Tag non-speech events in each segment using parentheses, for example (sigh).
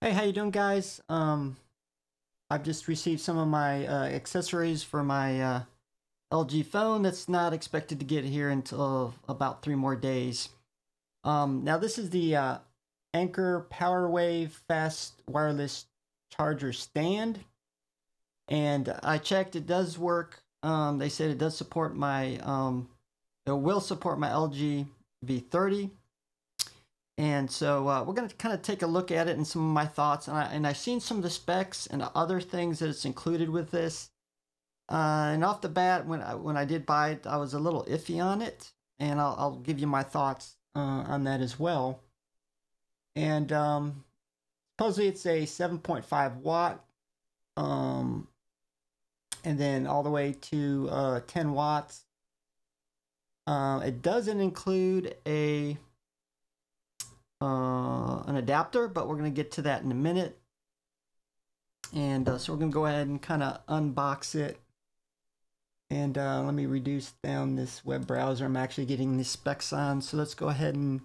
Hey, how you doing, guys? Um, I've just received some of my uh, accessories for my uh, LG phone that's not expected to get here until about three more days. Um, now, this is the uh, Anchor PowerWave Fast Wireless Charger Stand. And I checked, it does work. Um, they said it does support my, um, it will support my LG V30. And so uh, we're going to kind of take a look at it and some of my thoughts. And, I, and I've seen some of the specs and other things that it's included with this. Uh, and off the bat, when I, when I did buy it, I was a little iffy on it. And I'll, I'll give you my thoughts uh, on that as well. And um, supposedly it's a 7.5 watt. Um, and then all the way to uh, 10 watts. Uh, it doesn't include a uh, an adapter, but we're going to get to that in a minute. And uh, so we're going to go ahead and kind of unbox it. And uh, let me reduce down this web browser. I'm actually getting the specs on. So let's go ahead and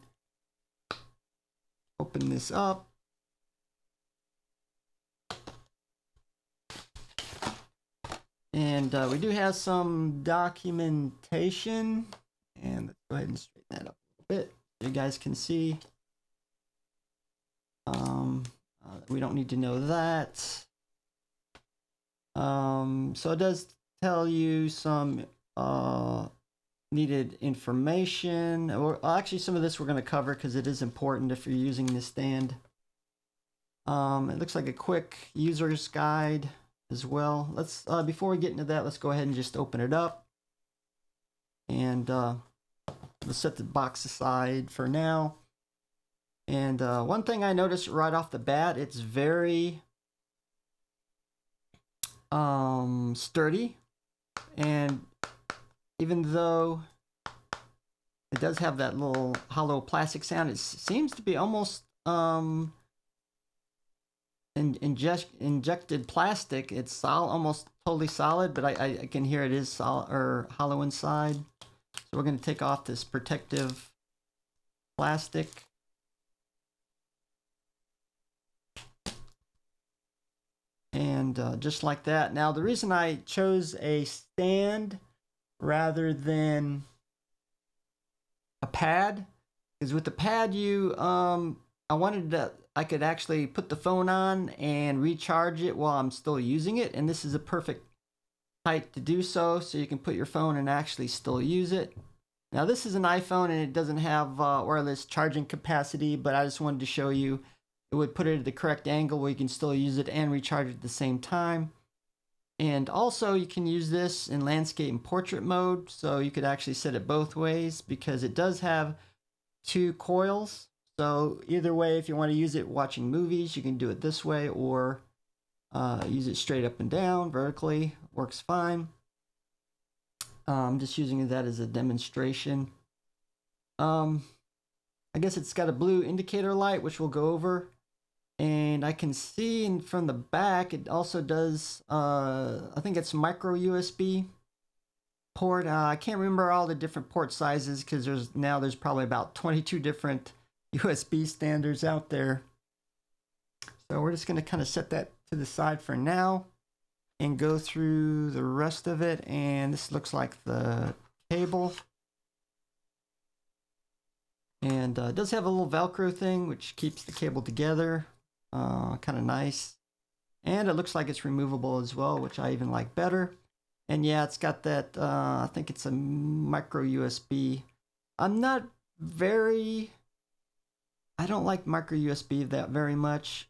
open this up. And uh, we do have some documentation. And let's go ahead and straighten that up a bit. you guys can see we don't need to know that. Um, so it does tell you some uh, needed information, or actually some of this we're going to cover because it is important if you're using this stand. Um, it looks like a quick user's guide as well. Let's uh, Before we get into that, let's go ahead and just open it up. And uh, let's set the box aside for now. And uh, one thing I noticed right off the bat, it's very um, sturdy. And even though it does have that little hollow plastic sound, it seems to be almost um, in, injected plastic. It's sol almost totally solid, but I, I can hear it is or hollow inside. So we're going to take off this protective plastic. And uh, just like that. Now, the reason I chose a stand rather than a pad is with the pad you, um, I wanted to, I could actually put the phone on and recharge it while I'm still using it. And this is a perfect height to do so. So you can put your phone and actually still use it. Now this is an iPhone and it doesn't have uh, wireless charging capacity, but I just wanted to show you it would put it at the correct angle where you can still use it and recharge at the same time. And also you can use this in landscape and portrait mode. So you could actually set it both ways because it does have two coils. So either way, if you want to use it watching movies, you can do it this way or uh, use it straight up and down vertically, works fine. Uh, I'm um, just using that as a demonstration. Um, I guess it's got a blue indicator light, which we'll go over and I can see in, from the back it also does uh, I think it's micro USB port uh, I can't remember all the different port sizes because there's now there's probably about 22 different USB (laughs) standards out there so we're just gonna kind of set that to the side for now and go through the rest of it and this looks like the cable and uh, does have a little velcro thing which keeps the cable together uh, kind of nice. And it looks like it's removable as well, which I even like better. And yeah, it's got that, uh, I think it's a micro USB. I'm not very, I don't like micro USB that very much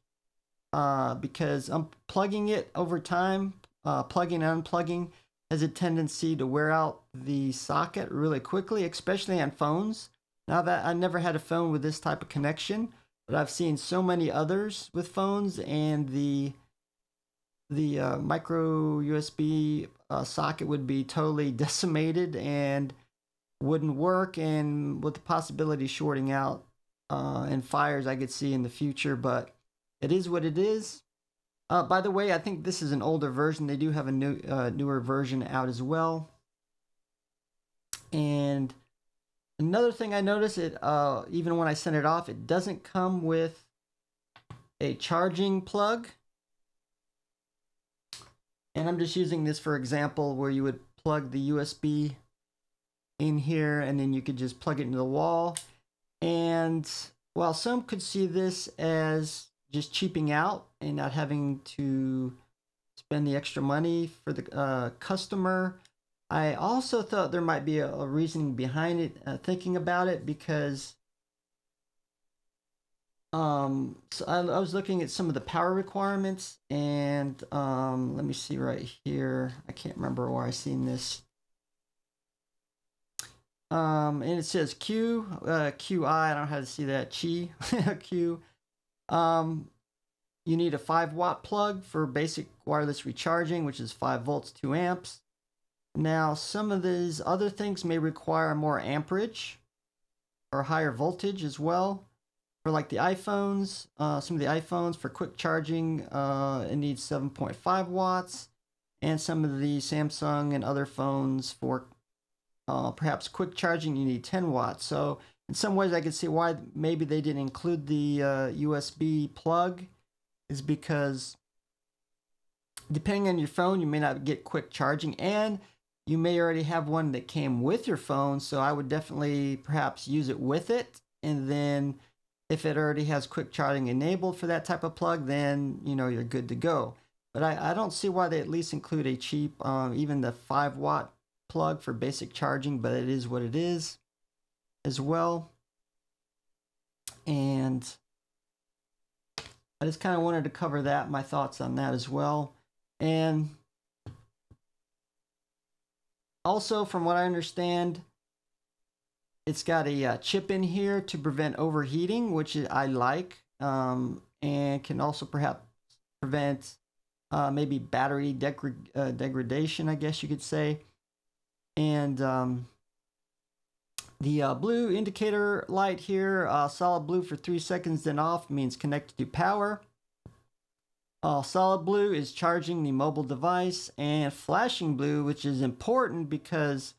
uh, because unplugging it over time, uh, plugging and unplugging has a tendency to wear out the socket really quickly, especially on phones. Now that I never had a phone with this type of connection, but I've seen so many others with phones and the the uh, micro USB uh, socket would be totally (laughs) decimated and wouldn't work, and with the possibility shorting out uh, and fires I could see in the future. But it is what it is. Uh, by the way, I think this is an older version. They do have a new uh, newer version out as well, and Another thing I noticed, it uh, even when I sent it off, it doesn't come with a charging plug. And I'm just using this for example where you would plug the USB in here and then you could just plug it into the wall. And while some could see this as just cheaping out and not having to spend the extra money for the uh, customer, I also thought there might be a, a reasoning behind it, uh, thinking about it, because um, so I, I, was looking at some of the power requirements, and um, let me see right here. I can't remember where I seen this. Um, and it says Q, uh, QI, I don't know how to see that, Chi, (laughs) Q. Um, you need a 5 watt plug for basic wireless recharging, which is 5 volts, 2 amps. Now, some of these other things may require more amperage or higher voltage as well. For like the iPhones, uh, some of the iPhones for quick charging, uh, it needs 7.5 watts. And some of the Samsung and other phones for uh, perhaps quick charging, you need 10 watts. So in some ways, I could see why maybe they didn't include the USB uh, plug is because depending on your phone, you may not get quick charging. And you may already have one that came with your phone, so I would definitely perhaps use it with it. And then if it already has quick charging enabled for that type of plug, then you know you're good to go. But I, I don't see why they at least include a cheap, um, even the 5 watt plug for basic charging, but it is what it is as well. And I just kind of wanted to cover that, my thoughts on that as well. And also, from what I understand, it's got a uh, chip in here to prevent overheating, which I like, um, and can also perhaps prevent uh, maybe battery uh, degradation, I guess you could say. And um, the uh, blue indicator light here, uh, solid blue for three seconds, then off means connected to power. Uh, solid blue is charging the mobile device and flashing blue, which is important because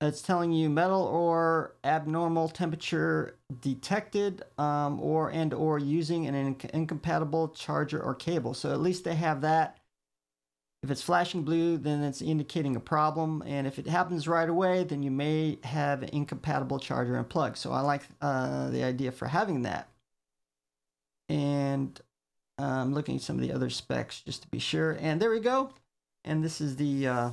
it's telling you metal or abnormal temperature detected um, or and or using an incompatible charger or cable. So at least they have that. If it's flashing blue, then it's indicating a problem. And if it happens right away, then you may have an incompatible charger and plug. So I like uh, the idea for having that. And I'm um, looking at some of the other specs just to be sure. And there we go. And this is the uh,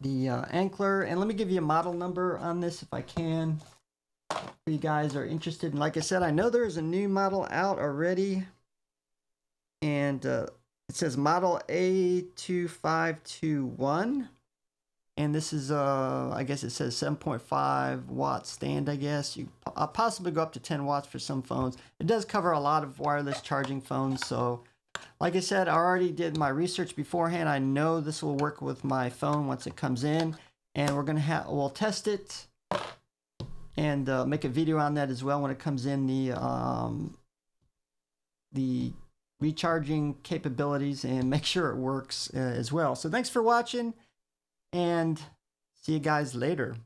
the uh, Ankler. And let me give you a model number on this if I can. If you guys are interested. And like I said, I know there's a new model out already. And uh, it says model A2521. And this is, uh, I guess it says 7.5 watt stand, I guess. You uh, possibly go up to 10 watts for some phones. It does cover a lot of wireless charging phones, so like I said, I already did my research beforehand. I know this will work with my phone once it comes in, and we're gonna have we'll test it and uh, make a video on that as well when it comes in the um, the recharging capabilities and (laughs) make sure it works uh, as well. So thanks for watching, and see you guys later.